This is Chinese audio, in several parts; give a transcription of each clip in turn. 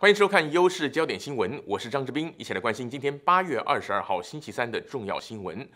欢迎收看《优势焦点新闻》，我是张志斌，一起来关心今天八月二十二号星期三的重要新闻。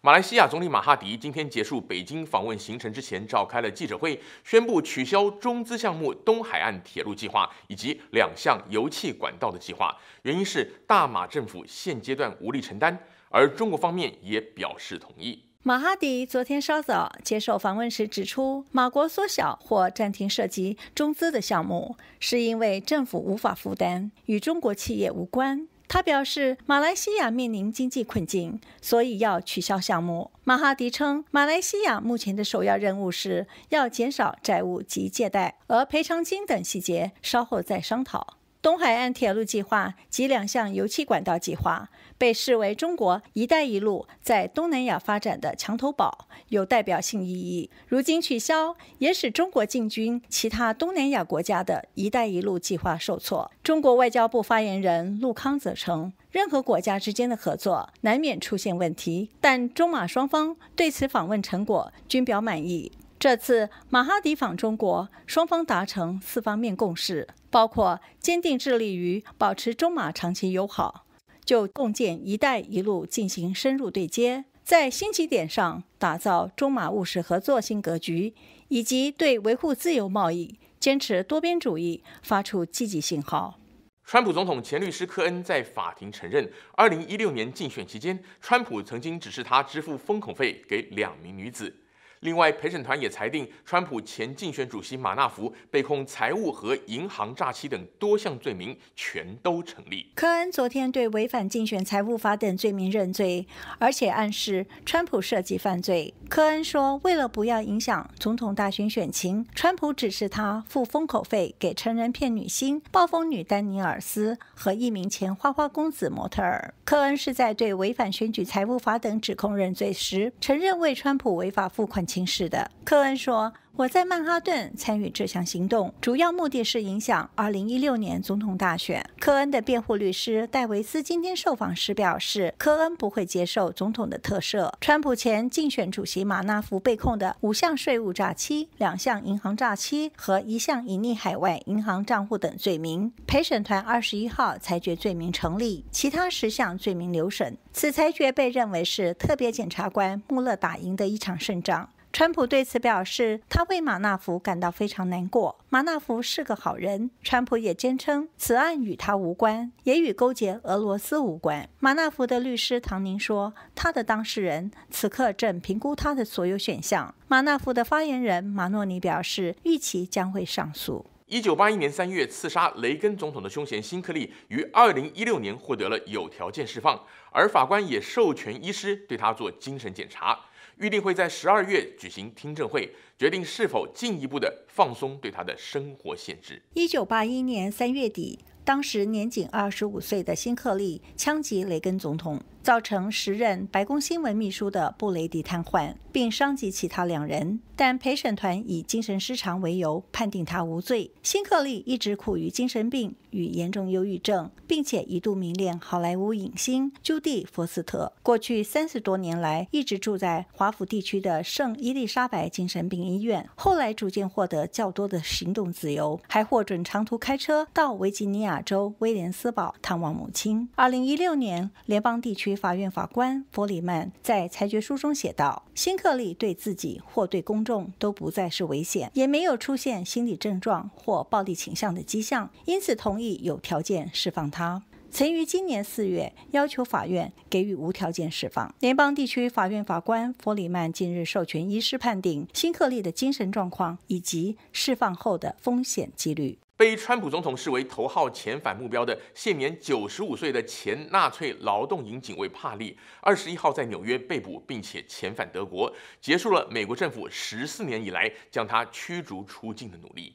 马来西亚总理马哈迪今天结束北京访问行程之前，召开了记者会，宣布取消中资项目东海岸铁路计划以及两项油气管道的计划，原因是大马政府现阶段无力承担，而中国方面也表示同意。马哈迪昨天稍早接受访问时指出，马国缩小或暂停涉及中资的项目，是因为政府无法负担，与中国企业无关。他表示，马来西亚面临经济困境，所以要取消项目。马哈迪称，马来西亚目前的首要任务是要减少债务及借贷，而赔偿金等细节稍后再商讨。东海岸铁路计划及两项油气管道计划被视为中国“一带一路”在东南亚发展的“墙头宝”，有代表性意义。如今取消，也使中国进军其他东南亚国家的“一带一路”计划受挫。中国外交部发言人陆康则称：“任何国家之间的合作难免出现问题，但中马双方对此访问成果均表满意。”这次马哈迪访中国，双方达成四方面共识，包括坚定致力于保持中马长期友好，就共建“一带一路”进行深入对接，在新起点上打造中马务实合作新格局，以及对维护自由贸易、坚持多边主义发出积极信号。川普总统前律师科恩在法庭承认，2016年竞选期间，川普曾经指示他支付封口费给两名女子。另外，陪审团也裁定，川普前竞选主席马纳福被控财务和银行诈欺等多项罪名全都成立。科恩昨天对违反竞选财务法等罪名认罪，而且暗示川普涉及犯罪。科恩说：“为了不要影响总统大选选情，川普指示他付封口费给成人骗女星暴风女丹尼尔斯和一名前花花公子模特儿。”科恩是在对违反选举财务法等指控认罪时，承认为川普违法付款。轻视的科恩说：“我在曼哈顿参与这项行动，主要目的是影响二零一六年总统大选。”科恩的辩护律师戴维斯今天受访时表示：“科恩不会接受总统的特赦。”川普前竞选主席马纳福被控的五项税务诈欺、两项银行诈欺和一项隐匿海外银行账户等罪名，陪审团二十一号裁决罪名成立，其他十项罪名留审。此裁决被认为是特别检察官穆勒打赢的一场胜仗。川普对此表示，他为马纳福感到非常难过。马纳福是个好人。川普也坚称此案与他无关，也与勾结俄罗斯无关。马纳福的律师唐宁说，他的当事人此刻正评估他的所有选项。马纳福的发言人马诺尼表示，预期将会上诉。一九八一年三月刺杀雷根总统的凶嫌辛克利于二零一六年获得了有条件释放，而法官也授权医师对他做精神检查。预定会在十二月举行听证会，决定是否进一步的放松对他的生活限制。一九八一年三月底，当时年仅二十五岁的辛克利·枪击雷根总统。造成时任白宫新闻秘书的布雷迪瘫痪，并伤及其他两人，但陪审团以精神失常为由判定他无罪。辛克利一直苦于精神病与严重忧郁症，并且一度迷恋好莱坞影星朱迪·福斯特。过去三十多年来，一直住在华府地区的圣伊丽莎白精神病医院，后来逐渐获得较多的行动自由，还获准长途开车到维吉尼亚州威廉斯堡探望母亲。二零一六年，联邦地区。法院法官弗里曼在裁决书中写道：“辛克利对自己或对公众都不再是危险，也没有出现心理症状或暴力倾向的迹象，因此同意有条件释放他。曾于今年四月要求法院给予无条件释放。联邦地区法院法官弗里曼近日授权医师判定辛克利的精神状况以及释放后的风险几率。”被川普总统视为头号遣返目标的现年九十五岁的前纳粹劳动营警卫帕利，二十一号在纽约被捕，并且遣返德国，结束了美国政府十四年以来将他驱逐出境的努力。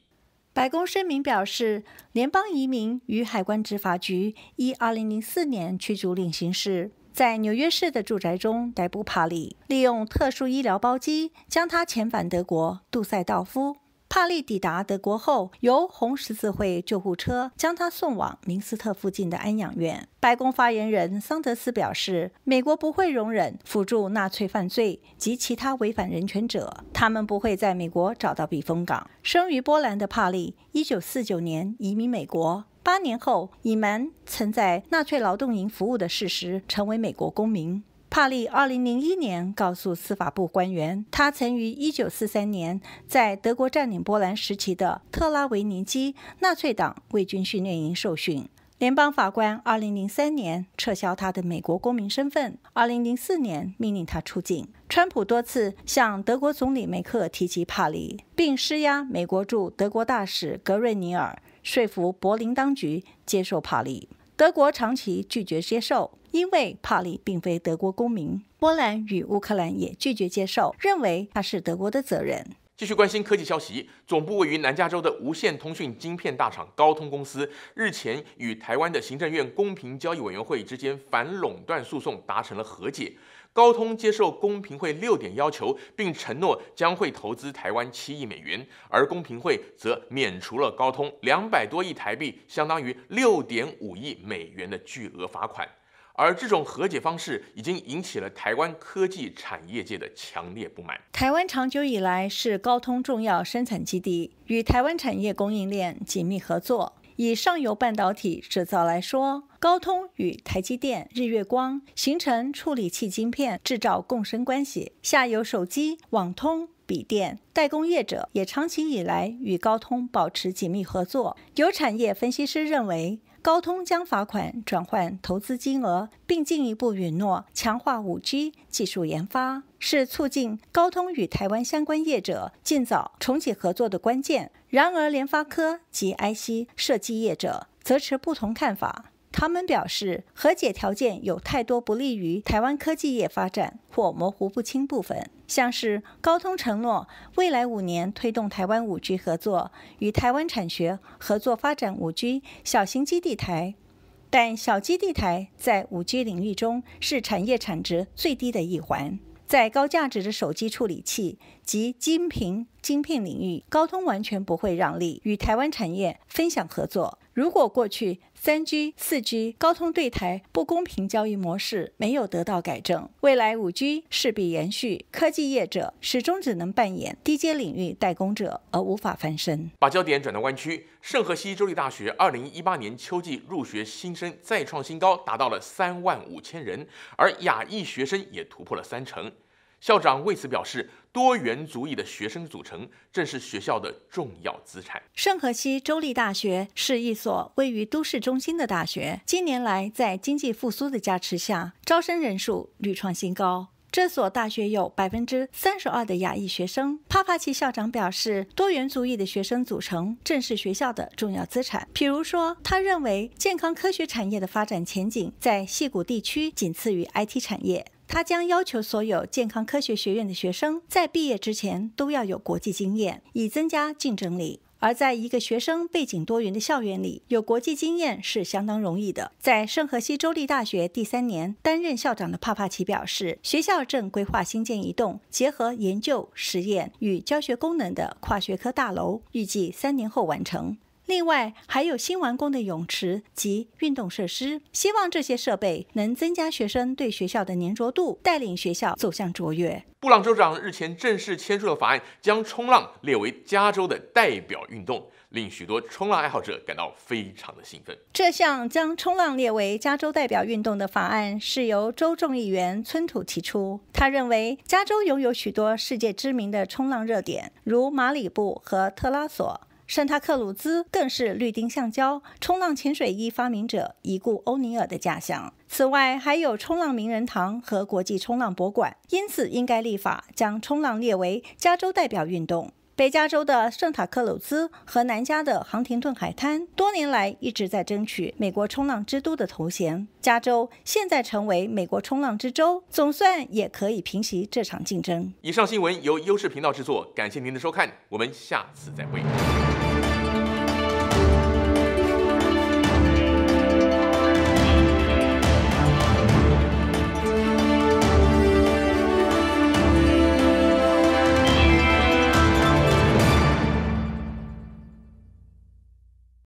白宫声明表示，联邦移民与海关执法局于二零零四年驱逐令行事，在纽约市的住宅中逮捕帕利，利用特殊医疗包机将他遣返德国杜塞道夫。帕利抵达德国后，由红十字会救护车将他送往明斯特附近的安养院。白宫发言人桑德斯表示：“美国不会容忍辅助纳粹犯罪及其他违反人权者，他们不会在美国找到避风港。”生于波兰的帕利，一九四九年移民美国，八年后隐瞒曾在纳粹劳动营服务的事实，成为美国公民。帕利2001年告诉司法部官员，他曾于1943年在德国占领波兰时期的特拉维尼基纳粹党卫军训练营受训。联邦法官2003年撤销他的美国公民身份，2004年命令他出境。川普多次向德国总理梅克提及帕利，并施压美国驻德国大使格瑞尼尔说服柏林当局接受帕利。德国长期拒绝接受，因为帕利并非德国公民。波兰与乌克兰也拒绝接受，认为他是德国的责任。继续关心科技消息，总部位于南加州的无线通讯晶片大厂高通公司，日前与台湾的行政院公平交易委员会之间反垄断诉讼达成了和解。高通接受公平会六点要求，并承诺将会投资台湾七亿美元，而公平会则免除了高通两百多亿台币，相当于六点五亿美元的巨额罚款。而这种和解方式已经引起了台湾科技产业界的强烈不满。台湾长久以来是高通重要生产基地，与台湾产业供应链紧密合作。以上游半导体制造来说，高通与台积电、日月光形成处理器晶片制造共生关系；下游手机、网通、笔电代工业者也长期以来与高通保持紧密合作。有产业分析师认为。高通将罚款转换投资金额，并进一步允诺强化 5G 技术研发，是促进高通与台湾相关业者尽早重启合作的关键。然而，联发科及 IC 设计业者则持不同看法。他们表示，和解条件有太多不利于台湾科技业发展或模糊不清部分，像是高通承诺未来五年推动台湾五 G 合作，与台湾产学合作发展五 G 小型基地台，但小基地台在五 G 领域中是产业产值最低的一环，在高价值的手机处理器及晶屏晶片领域，高通完全不会让利，与台湾产业分享合作。如果过去三 G、四 G、高通对台不公平交易模式没有得到改正，未来五 G 势必延续，科技业者始终只能扮演低阶领域代工者，而无法翻身。把焦点转到湾区，圣何西州立大学二零一八年秋季入学新生再创新高，达到了三万五千人，而亚裔学生也突破了三成。校长为此表示，多元族裔的学生组成正是学校的重要资产。圣何西州立大学是一所位于都市中心的大学。近年来，在经济复苏的加持下，招生人数屡创新高。这所大学有百分之三十二的亚裔学生。帕帕奇校长表示，多元族裔的学生组成正是学校的重要资产。比如说，他认为健康科学产业的发展前景在西谷地区仅次于 IT 产业。他将要求所有健康科学学院的学生在毕业之前都要有国际经验，以增加竞争力。而在一个学生背景多元的校园里，有国际经验是相当容易的。在圣荷西州立大学第三年担任校长的帕帕奇表示，学校正规划新建一栋结合研究、实验与教学功能的跨学科大楼，预计三年后完成。另外，还有新完工的泳池及运动设施，希望这些设备能增加学生对学校的粘着度，带领学校走向卓越。布朗州长日前正式签署了法案，将冲浪列为加州的代表运动，令许多冲浪爱好者感到非常的兴奋。这项将冲浪列为加州代表运动的法案是由州众议员村土提出，他认为加州拥有许多世界知名的冲浪热点，如马里布和特拉索。圣塔克鲁兹更是绿丁橡胶、冲浪潜水衣发明者已故欧尼尔的家乡。此外，还有冲浪名人堂和国际冲浪博物馆，因此应该立法将冲浪列为加州代表运动。北加州的圣塔克鲁兹和南加的杭廷顿海滩多年来一直在争取美国冲浪之都的头衔。加州现在成为美国冲浪之州，总算也可以平息这场竞争。以上新闻由优视频道制作，感谢您的收看，我们下次再会。